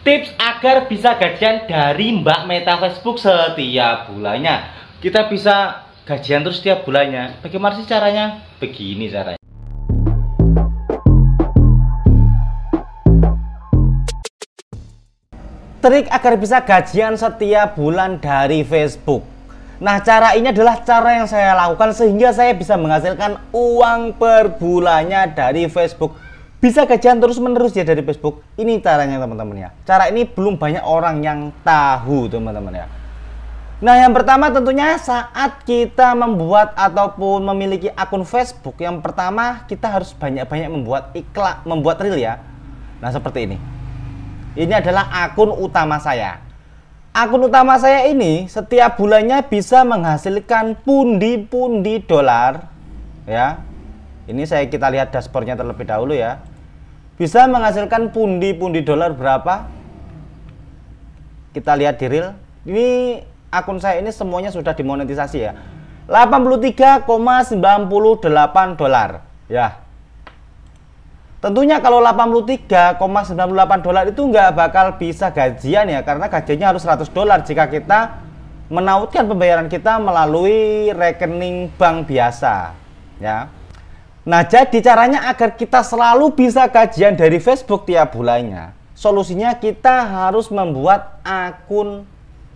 tips agar bisa gajian dari Mbak Meta Facebook setiap bulannya. Kita bisa gajian terus setiap bulannya. Bagaimana sih caranya? Begini caranya. Trik agar bisa gajian setiap bulan dari Facebook. Nah, cara ini adalah cara yang saya lakukan sehingga saya bisa menghasilkan uang per bulannya dari Facebook bisa gajian terus-menerus ya dari Facebook. Ini caranya teman-teman ya. Cara ini belum banyak orang yang tahu teman-teman ya. Nah yang pertama tentunya saat kita membuat ataupun memiliki akun Facebook Yang pertama kita harus banyak-banyak membuat iklan, membuat reel ya Nah seperti ini Ini adalah akun utama saya Akun utama saya ini setiap bulannya bisa menghasilkan pundi-pundi dolar Ya ini saya kita lihat dashboardnya terlebih dahulu ya bisa menghasilkan pundi-pundi dolar berapa kita lihat di real ini akun saya ini semuanya sudah dimonetisasi ya 83,98 dolar ya tentunya kalau 83,98 dolar itu nggak bakal bisa gajian ya karena gajinya harus 100 dolar jika kita menautkan pembayaran kita melalui rekening bank biasa ya Nah, jadi caranya agar kita selalu bisa kajian dari Facebook tiap bulannya. Solusinya kita harus membuat akun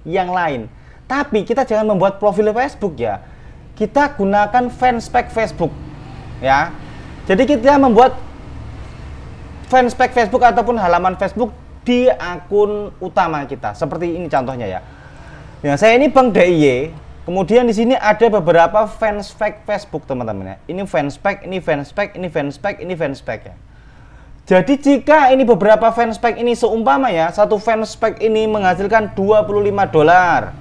yang lain. Tapi kita jangan membuat profil Facebook ya. Kita gunakan fanspage Facebook ya. Jadi kita membuat fanspage Facebook ataupun halaman Facebook di akun utama kita. Seperti ini contohnya ya. Ya, saya ini Bang DIY Kemudian di sini ada beberapa fans fanspec Facebook teman-teman ya. Ini fans fanspec, ini fans fanspec, ini fans fanspec, ini fans fanspec ya. Jadi jika ini beberapa fans fanspec ini seumpama ya, satu fans fanspec ini menghasilkan 25 dolar.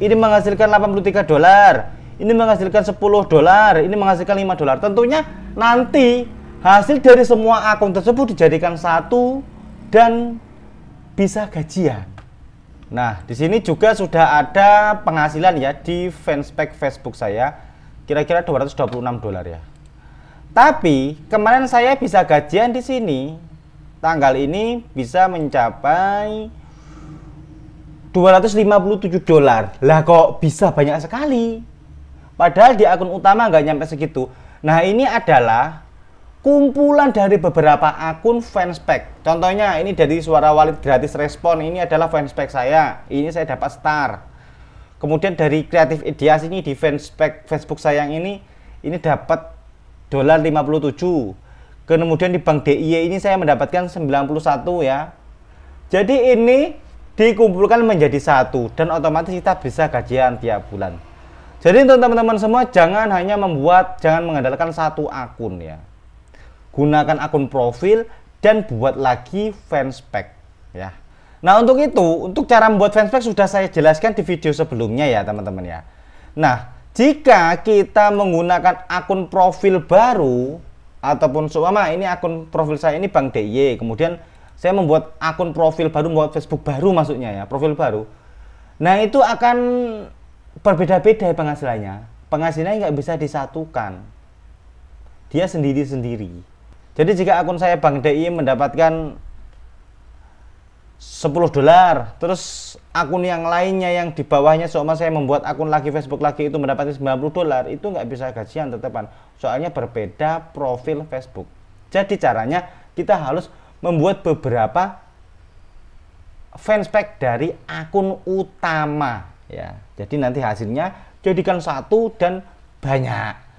Ini menghasilkan 83 dolar. Ini menghasilkan 10 dolar, ini menghasilkan 5 dolar. Tentunya nanti hasil dari semua akun tersebut dijadikan satu dan bisa gajian. Nah, di sini juga sudah ada penghasilan ya di fanspage Facebook saya kira-kira 226 dolar ya. Tapi kemarin saya bisa gajian di sini. Tanggal ini bisa mencapai 257 dolar. Lah kok bisa banyak sekali? Padahal di akun utama nggak nyampe segitu. Nah, ini adalah kumpulan dari beberapa akun fanspek. Contohnya ini dari suara walid gratis respon ini adalah fanspek saya. Ini saya dapat star. Kemudian dari kreatif ideas ini di fanspek Facebook saya yang ini ini dapat dolar 57. Kemudian di Bank DIY ini saya mendapatkan 91 ya. Jadi ini dikumpulkan menjadi satu dan otomatis kita bisa gajian tiap bulan. Jadi untuk teman-teman semua jangan hanya membuat, jangan mengandalkan satu akun ya gunakan akun profil dan buat lagi fanspage ya. Nah, untuk itu, untuk cara membuat fanspage sudah saya jelaskan di video sebelumnya ya, teman-teman ya. Nah, jika kita menggunakan akun profil baru ataupun seumpama ini akun profil saya ini Bang DY, kemudian saya membuat akun profil baru, membuat Facebook baru maksudnya ya, profil baru. Nah, itu akan berbeda-beda penghasilannya. Penghasilannya nggak bisa disatukan. Dia sendiri-sendiri. Jadi jika akun saya Bank DI mendapatkan 10 dolar, terus akun yang lainnya yang di bawahnya seumpama saya membuat akun lagi Facebook lagi itu mendapatkan 90 dolar, itu nggak bisa gajian tetepan. Soalnya berbeda profil Facebook. Jadi caranya kita harus membuat beberapa fanspage dari akun utama ya. Jadi nanti hasilnya jadikan satu dan banyak.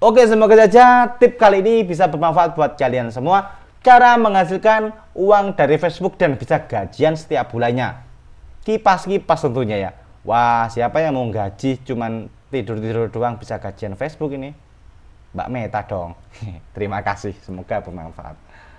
Oke, semoga saja tip kali ini bisa bermanfaat buat kalian semua. Cara menghasilkan uang dari Facebook dan bisa gajian setiap bulannya. Kipas-kipas tentunya ya. Wah, siapa yang mau gaji cuman tidur-tidur doang bisa gajian Facebook ini? Mbak Meta dong. Terima kasih, semoga bermanfaat.